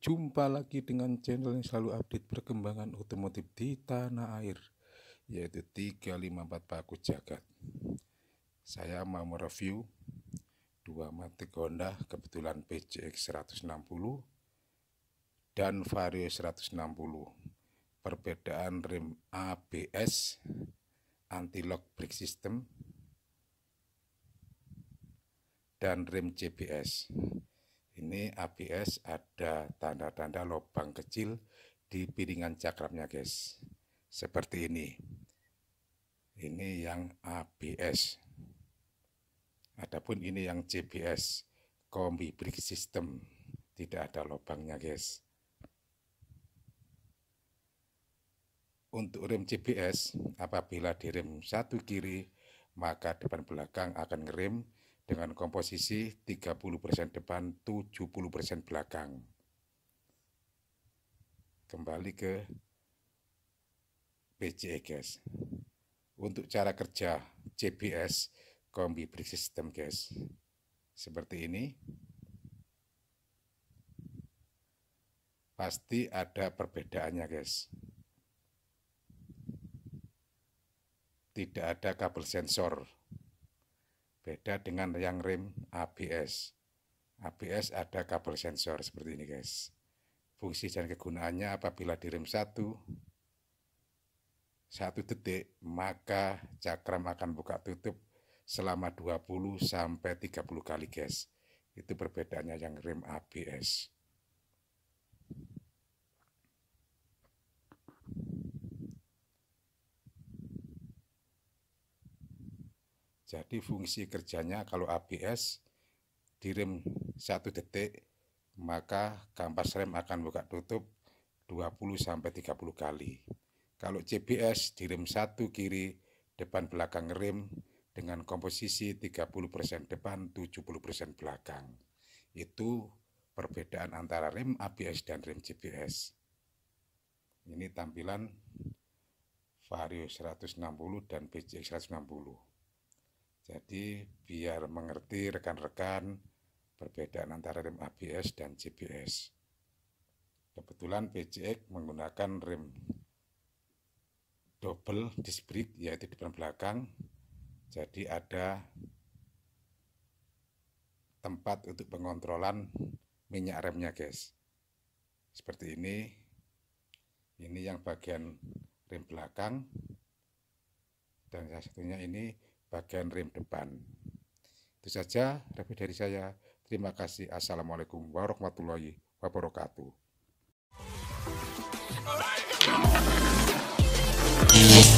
Jumpa lagi dengan channel yang selalu update perkembangan otomotif di tanah air, yaitu 354 Paku Jagat. Saya mau mereview dua mati Honda, kebetulan PCX 160 dan Vario 160. Perbedaan rem ABS, anti-lock brake system, dan rem CBS ini ABS ada tanda-tanda lubang kecil di piringan cakramnya guys. Seperti ini. Ini yang ABS. Adapun ini yang CBS, kombi brake system. Tidak ada lubangnya guys. Untuk rem CBS, apabila direm satu kiri, maka depan belakang akan ngerem dengan komposisi 30% depan, 70% belakang. Kembali ke BCE gas. Untuk cara kerja CBS kombi brake system gas seperti ini. Pasti ada perbedaannya guys. Tidak ada kabel sensor Beda dengan yang rem ABS. ABS ada kabel sensor seperti ini guys. Fungsi dan kegunaannya apabila di rem satu, satu detik, maka cakram akan buka tutup selama 20 sampai 30 kali guys. Itu perbedaannya yang rem ABS. Jadi fungsi kerjanya kalau ABS direm satu detik maka kampas rem akan buka tutup 20 sampai 30 kali. Kalau CBS direm satu kiri depan belakang rem dengan komposisi 30% depan 70% belakang. Itu perbedaan antara rem ABS dan rem CBS. Ini tampilan Vario 160 dan BCX 160. Jadi biar mengerti rekan-rekan perbedaan antara rem ABS dan gps. Kebetulan pcx menggunakan rem double disc brake yaitu di depan belakang. Jadi ada tempat untuk pengontrolan minyak remnya guys. Seperti ini. Ini yang bagian rem belakang. Dan yang satunya ini bagian rem depan. Itu saja lebih dari saya. Terima kasih. Assalamualaikum warahmatullahi wabarakatuh.